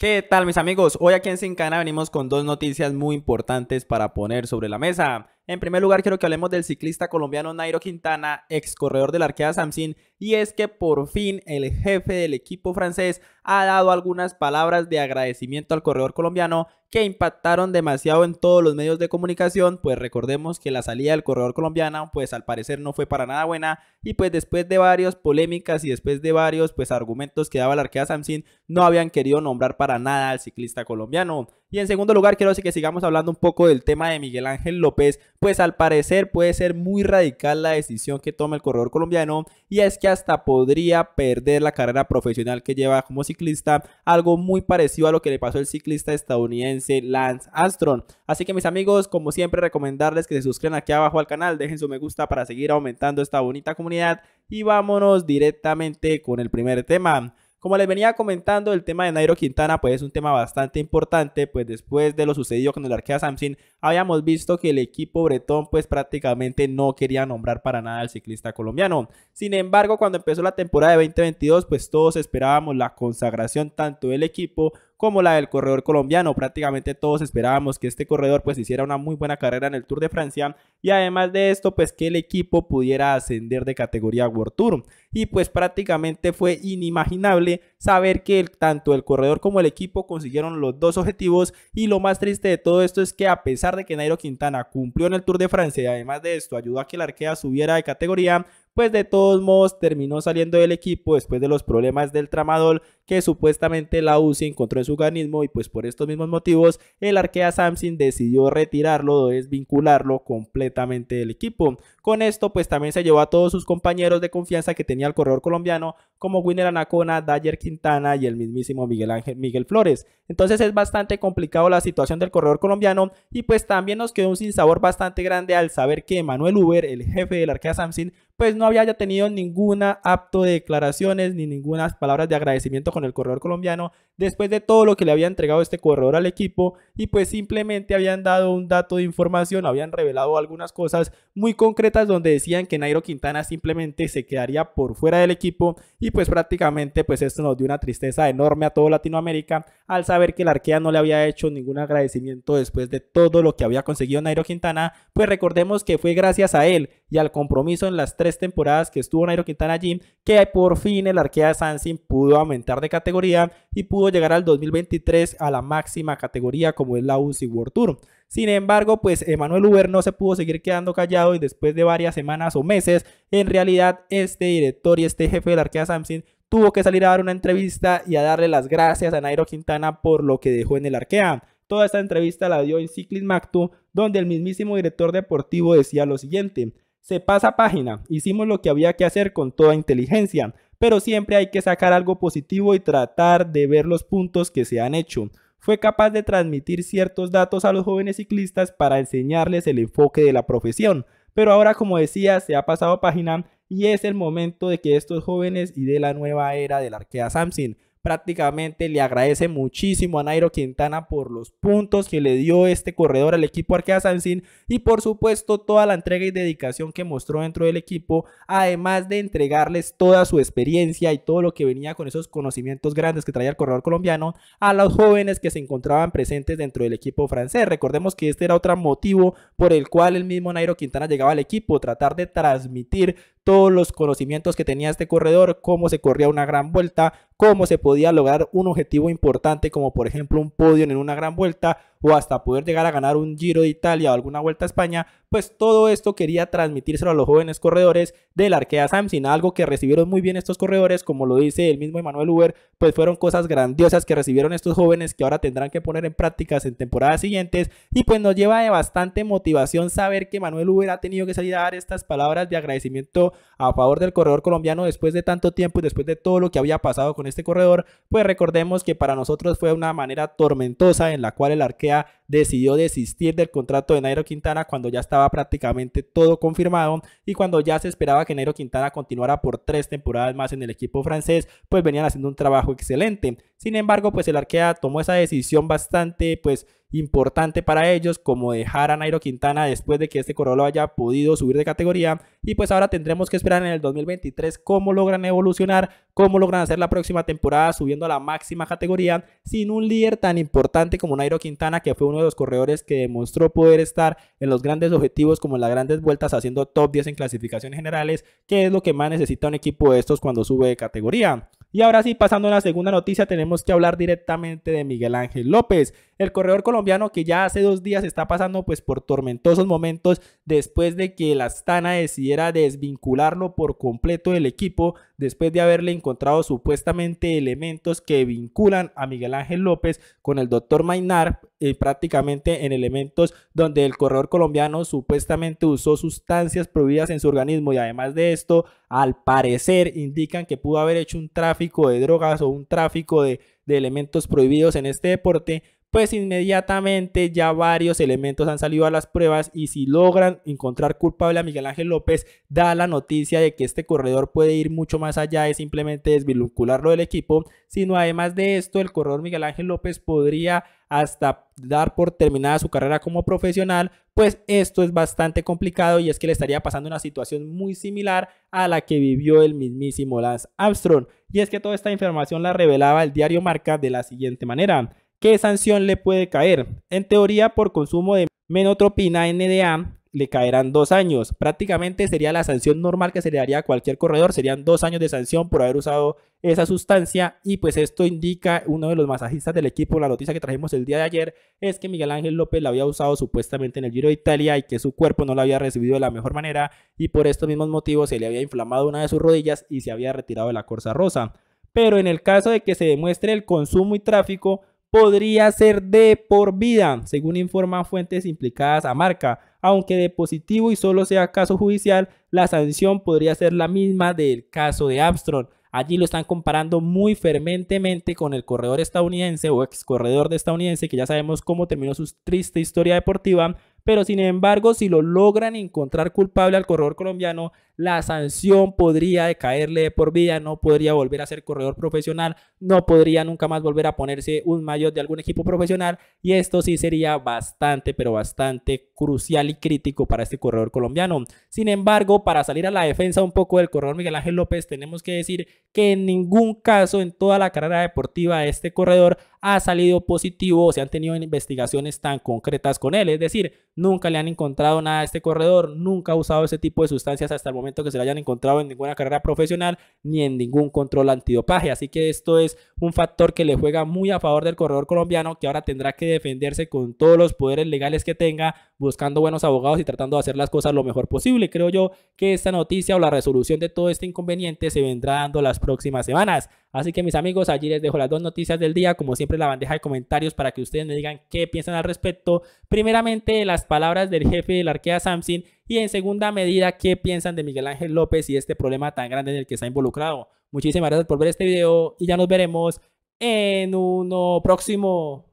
¿Qué tal mis amigos? Hoy aquí en Sin venimos con dos noticias muy importantes para poner sobre la mesa. En primer lugar, quiero que hablemos del ciclista colombiano Nairo Quintana, ex corredor de la Arquea Samsin, y es que por fin el jefe del equipo francés ha dado algunas palabras de agradecimiento al corredor colombiano que impactaron demasiado en todos los medios de comunicación, pues recordemos que la salida del corredor colombiano pues al parecer no fue para nada buena y pues después de varias polémicas y después de varios pues argumentos que daba la arquea Samsin no habían querido nombrar para nada al ciclista colombiano. Y en segundo lugar quiero que sigamos hablando un poco del tema de Miguel Ángel López pues al parecer puede ser muy radical la decisión que toma el corredor colombiano y es que hasta podría perder la carrera profesional que lleva como ciclista, algo muy parecido a lo que le pasó al ciclista estadounidense Lance Armstrong. Así que mis amigos, como siempre recomendarles que se suscriban aquí abajo al canal, dejen su me gusta para seguir aumentando esta bonita comunidad y vámonos directamente con el primer tema. Como les venía comentando, el tema de Nairo Quintana pues es un tema bastante importante, pues después de lo sucedido con el arquea Samsung, habíamos visto que el equipo bretón pues prácticamente no quería nombrar para nada al ciclista colombiano. Sin embargo, cuando empezó la temporada de 2022, pues todos esperábamos la consagración tanto del equipo como la del corredor colombiano. Prácticamente todos esperábamos que este corredor pues hiciera una muy buena carrera en el Tour de Francia y además de esto pues que el equipo pudiera ascender de categoría World Tour. Y pues prácticamente fue inimaginable saber que tanto el corredor como el equipo consiguieron los dos objetivos y lo más triste de todo esto es que a pesar de que Nairo Quintana cumplió en el Tour de Francia y además de esto ayudó a que la arquea subiera de categoría, pues de todos modos terminó saliendo del equipo después de los problemas del tramadol que supuestamente la UCI encontró en su organismo y pues por estos mismos motivos el Arkea Samsung decidió retirarlo o desvincularlo completamente del equipo. Con esto pues también se llevó a todos sus compañeros de confianza que tenía el corredor colombiano como Winner Anacona, Dayer Quintana y el mismísimo Miguel, Ángel, Miguel Flores. Entonces es bastante complicado la situación del corredor colombiano y pues también nos quedó un sinsabor bastante grande al saber que Manuel Uber, el jefe del Arkea Samsung, pues no había ya tenido ninguna apto de declaraciones ni ninguna palabras de agradecimiento con el corredor colombiano después de todo lo que le había entregado este corredor al equipo y pues simplemente habían dado un dato de información, habían revelado algunas cosas muy concretas donde decían que Nairo Quintana simplemente se quedaría por fuera del equipo y pues prácticamente pues esto nos dio una tristeza enorme a todo Latinoamérica al saber que el arquea no le había hecho ningún agradecimiento después de todo lo que había conseguido Nairo Quintana, pues recordemos que fue gracias a él y al compromiso en las tres temporadas que estuvo Nairo Quintana allí, que por fin el Arkea Samsing pudo aumentar de categoría y pudo llegar al 2023 a la máxima categoría como es la UCI World Tour. Sin embargo, pues Emanuel Uber no se pudo seguir quedando callado y después de varias semanas o meses, en realidad este director y este jefe del Arkea Samsung tuvo que salir a dar una entrevista y a darle las gracias a Nairo Quintana por lo que dejó en el Arkea. Toda esta entrevista la dio en Cycling Mactu donde el mismísimo director deportivo decía lo siguiente: se pasa página, hicimos lo que había que hacer con toda inteligencia, pero siempre hay que sacar algo positivo y tratar de ver los puntos que se han hecho. Fue capaz de transmitir ciertos datos a los jóvenes ciclistas para enseñarles el enfoque de la profesión, pero ahora como decía se ha pasado página y es el momento de que estos jóvenes y de la nueva era del arquea Samsung prácticamente le agradece muchísimo a Nairo Quintana por los puntos que le dio este corredor al equipo Arkea Sansin y por supuesto toda la entrega y dedicación que mostró dentro del equipo, además de entregarles toda su experiencia y todo lo que venía con esos conocimientos grandes que traía el corredor colombiano a los jóvenes que se encontraban presentes dentro del equipo francés. Recordemos que este era otro motivo por el cual el mismo Nairo Quintana llegaba al equipo, tratar de transmitir todos los conocimientos que tenía este corredor, cómo se corría una gran vuelta, cómo se podía lograr un objetivo importante como por ejemplo un podio en una gran vuelta o hasta poder llegar a ganar un Giro de Italia o alguna vuelta a España, pues todo esto quería transmitírselo a los jóvenes corredores del Arkea Samsin, algo que recibieron muy bien estos corredores, como lo dice el mismo Emanuel Uber, pues fueron cosas grandiosas que recibieron estos jóvenes que ahora tendrán que poner en prácticas en temporadas siguientes y pues nos lleva de bastante motivación saber que Manuel Uber ha tenido que salir a dar estas palabras de agradecimiento a favor del corredor colombiano después de tanto tiempo y después de todo lo que había pasado con este corredor, pues recordemos que para nosotros fue una manera tormentosa en la cual el arquea decidió desistir del contrato de Nairo Quintana cuando ya estaba prácticamente todo confirmado y cuando ya se esperaba que Nairo Quintana continuara por tres temporadas más en el equipo francés, pues venían haciendo un trabajo excelente. Sin embargo, pues el arquea tomó esa decisión bastante, pues importante para ellos, como dejar a Nairo Quintana después de que este corolo haya podido subir de categoría. Y pues ahora tendremos que esperar en el 2023 cómo logran evolucionar, cómo logran hacer la próxima temporada subiendo a la máxima categoría sin un líder tan importante como Nairo Quintana, que fue uno de los corredores que demostró poder estar en los grandes objetivos como en las grandes vueltas haciendo top 10 en clasificaciones generales, que es lo que más necesita un equipo de estos cuando sube de categoría. Y ahora sí, pasando a la segunda noticia, tenemos que hablar directamente de Miguel Ángel López, el corredor colombiano que ya hace dos días está pasando pues por tormentosos momentos después de que la Astana decidiera desvincularlo por completo del equipo después de haberle encontrado supuestamente elementos que vinculan a Miguel Ángel López con el doctor Mainar, eh, prácticamente en elementos donde el corredor colombiano supuestamente usó sustancias prohibidas en su organismo y además de esto, al parecer indican que pudo haber hecho un tráfico de drogas o un tráfico de, de elementos prohibidos en este deporte pues inmediatamente ya varios elementos han salido a las pruebas y si logran encontrar culpable a Miguel Ángel López, da la noticia de que este corredor puede ir mucho más allá de simplemente desvincularlo del equipo, sino además de esto, el corredor Miguel Ángel López podría hasta dar por terminada su carrera como profesional, pues esto es bastante complicado y es que le estaría pasando una situación muy similar a la que vivió el mismísimo Lance Armstrong. Y es que toda esta información la revelaba el diario Marca de la siguiente manera. ¿Qué sanción le puede caer? En teoría, por consumo de menotropina NDA, le caerán dos años. Prácticamente sería la sanción normal que se le daría a cualquier corredor. Serían dos años de sanción por haber usado esa sustancia. Y pues esto indica uno de los masajistas del equipo. La noticia que trajimos el día de ayer es que Miguel Ángel López la había usado supuestamente en el Giro de Italia y que su cuerpo no la había recibido de la mejor manera. Y por estos mismos motivos se le había inflamado una de sus rodillas y se había retirado de la Corsa Rosa. Pero en el caso de que se demuestre el consumo y tráfico, podría ser de por vida, según informan fuentes implicadas a marca, aunque de positivo y solo sea caso judicial, la sanción podría ser la misma del caso de Armstrong. Allí lo están comparando muy fermentemente con el corredor estadounidense o ex corredor de estadounidense, que ya sabemos cómo terminó su triste historia deportiva, pero sin embargo, si lo logran encontrar culpable al corredor colombiano, la sanción podría caerle por vida, no podría volver a ser corredor profesional, no podría nunca más volver a ponerse un maillot de algún equipo profesional y esto sí sería bastante, pero bastante crucial y crítico para este corredor colombiano. Sin embargo, para salir a la defensa un poco del corredor Miguel Ángel López, tenemos que decir que en ningún caso en toda la carrera deportiva de este corredor ha salido positivo o se han tenido investigaciones tan concretas con él. Es decir, nunca le han encontrado nada a este corredor, nunca ha usado ese tipo de sustancias hasta el momento que se le hayan encontrado en ninguna carrera profesional ni en ningún control antidopaje. Así que esto es un factor que le juega muy a favor del corredor colombiano que ahora tendrá que defenderse con todos los poderes legales que tenga buscando buenos abogados y tratando de hacer las cosas lo mejor posible. Creo yo que esta noticia o la resolución de todo este inconveniente se vendrá dando las próximas semanas. Así que mis amigos, allí les dejo las dos noticias del día, como siempre la bandeja de comentarios para que ustedes me digan qué piensan al respecto. Primeramente, las palabras del jefe de la arquea Samsung y en segunda medida, qué piensan de Miguel Ángel López y este problema tan grande en el que está involucrado. Muchísimas gracias por ver este video y ya nos veremos en uno próximo.